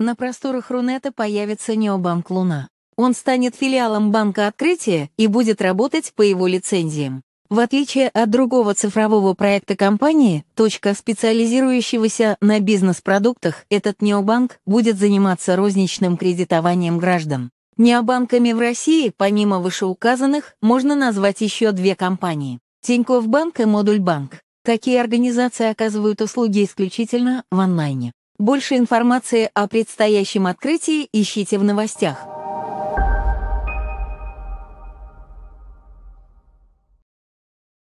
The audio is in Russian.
на просторах Рунета появится Необанк Луна. Он станет филиалом банка открытия и будет работать по его лицензиям. В отличие от другого цифрового проекта компании, точка, специализирующегося на бизнес-продуктах, этот необанк будет заниматься розничным кредитованием граждан. Необанками в России, помимо вышеуказанных, можно назвать еще две компании – Тинькофф Банк и Модульбанк. Такие организации оказывают услуги исключительно в онлайне. Больше информации о предстоящем открытии ищите в новостях.